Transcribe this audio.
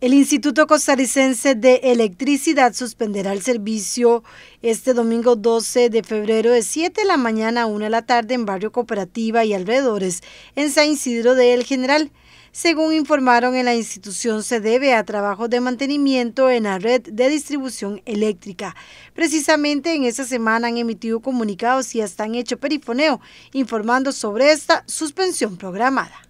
El Instituto Costarricense de Electricidad suspenderá el servicio este domingo 12 de febrero de 7 de la mañana a 1 de la tarde en Barrio Cooperativa y alrededores en San Isidro de El General. Según informaron en la institución, se debe a trabajos de mantenimiento en la red de distribución eléctrica. Precisamente en esta semana han emitido comunicados y hasta han hecho perifoneo informando sobre esta suspensión programada.